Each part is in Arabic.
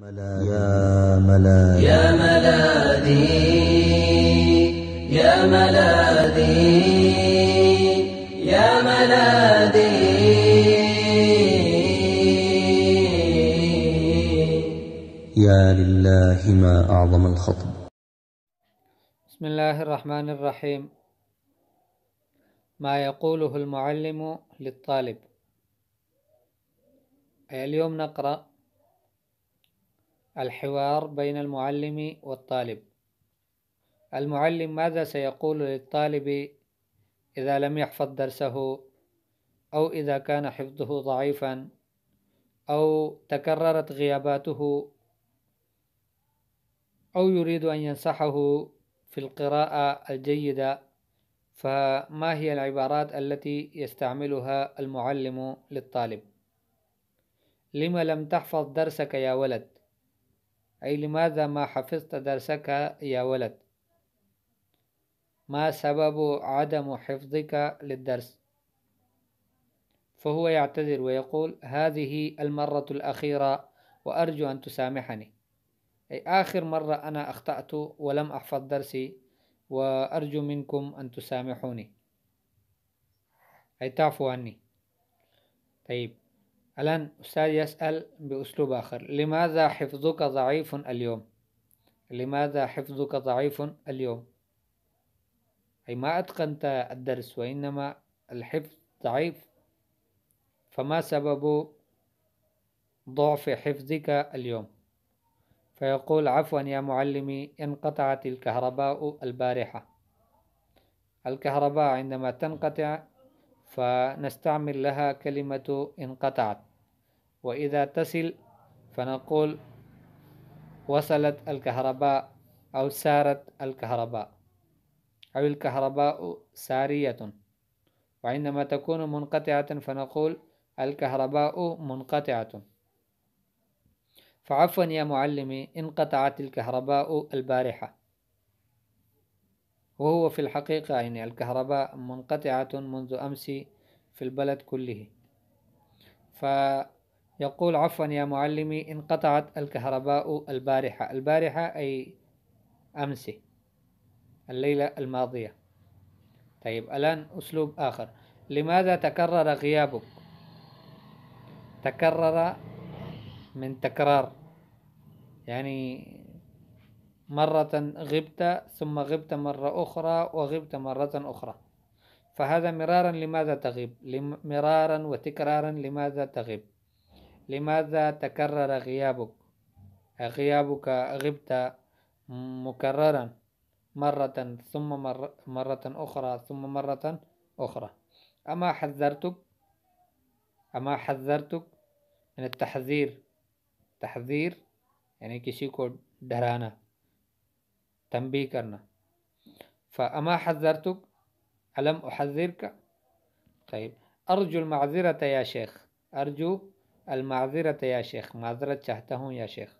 يا ملادي يا ملادي يا ملادي يا ملادي يا لله ما أعظم الخطب بسم الله الرحمن الرحيم ما يقوله المعلم للطالب اليوم نقرأ الحوار بين المعلم والطالب المعلم ماذا سيقول للطالب إذا لم يحفظ درسه أو إذا كان حفظه ضعيفا أو تكررت غياباته أو يريد أن ينصحه في القراءة الجيدة فما هي العبارات التي يستعملها المعلم للطالب لم لم تحفظ درسك يا ولد أي لماذا ما حفظت درسك يا ولد ما سبب عدم حفظك للدرس فهو يعتذر ويقول هذه المرة الأخيرة وأرجو أن تسامحني أي آخر مرة أنا أخطأت ولم أحفظ درسي وأرجو منكم أن تسامحوني أي تعفو عني طيب الآن أستاذ يسأل بأسلوب آخر لماذا حفظك ضعيف اليوم لماذا حفظك ضعيف اليوم أي ما أتقنت الدرس وإنما الحفظ ضعيف فما سبب ضعف حفظك اليوم فيقول عفوا يا معلمي انقطعت الكهرباء البارحة الكهرباء عندما تنقطع فنستعمل لها كلمة انقطعت وإذا تصل فنقول وصلت الكهرباء أو سارت الكهرباء أو الكهرباء سارية وعندما تكون منقطعة فنقول الكهرباء منقطعة فعفوا يا معلمي انقطعت الكهرباء البارحة وهو في الحقيقة يعني الكهرباء منقطعة منذ أمس في البلد كله ف يقول عفوا يا معلمي انقطعت الكهرباء البارحة البارحة أي أمس الليلة الماضية طيب الآن أسلوب آخر لماذا تكرر غيابك تكرر من تكرار يعني مرة غبت ثم غبت مرة أخرى وغبت مرة أخرى فهذا مرارا لماذا تغيب مرارا وتكرارا لماذا تغيب لماذا تكرر غيابك غيابك غبت مكررا مرة ثم مر مرة أخرى ثم مرة أخرى أما حذرتك أما حذرتك من التحذير تحذير يعني كشي كو درانا تنبيه كرنا فأما حذرتك ألم أحذرك طيب أرجو المعذرة يا شيخ أرجو المعذرة يا شيخ معذرة चाहता يا شيخ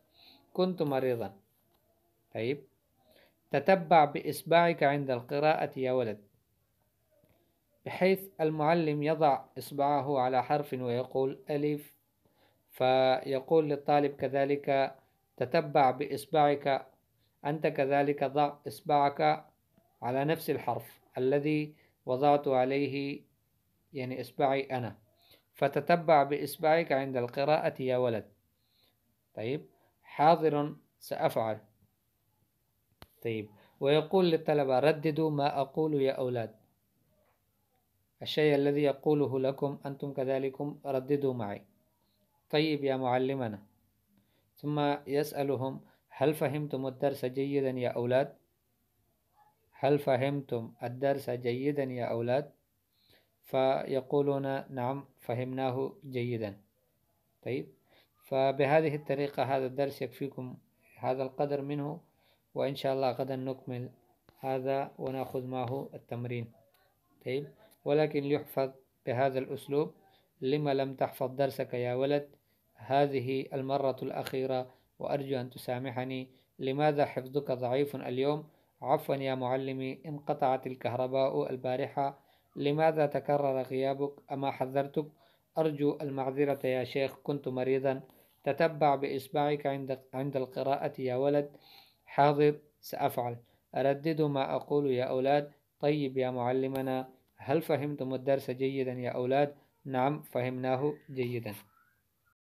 كنت مريضا طيب تتبع بإصبعك عند القراءة يا ولد بحيث المعلم يضع إصبعه على حرف ويقول ألف فيقول للطالب كذلك تتبع بإصبعك أنت كذلك ضع إصبعك على نفس الحرف الذي وضعت عليه يعني إصبعي أنا فتتبع بإصبعك عند القراءة يا ولد طيب حاضر سأفعل طيب ويقول للطلبة رددوا ما أقول يا أولاد الشيء الذي يقوله لكم أنتم كذلك رددوا معي طيب يا معلمنا ثم يسألهم هل فهمتم الدرس جيدا يا أولاد؟ هل فهمتم الدرس جيدا يا أولاد؟ فيقولون نعم فهمناه جيدا طيب فبهذه الطريقة هذا الدرس يكفيكم هذا القدر منه وإن شاء الله غدا نكمل هذا ونأخذ معه التمرين طيب ولكن يحفظ بهذا الأسلوب لما لم تحفظ درسك يا ولد هذه المرة الأخيرة وأرجو أن تسامحني لماذا حفظك ضعيف اليوم عفوا يا معلمي انقطعت الكهرباء البارحة لماذا تكرر غيابك أما حذرتك أرجو المعذرة يا شيخ كنت مريضا تتبع بإصبعك عند عند القراءة يا ولد حاضر سأفعل أردد ما أقول يا أولاد طيب يا معلمنا هل فهمتم الدرس جيدا يا أولاد نعم فهمناه جيدا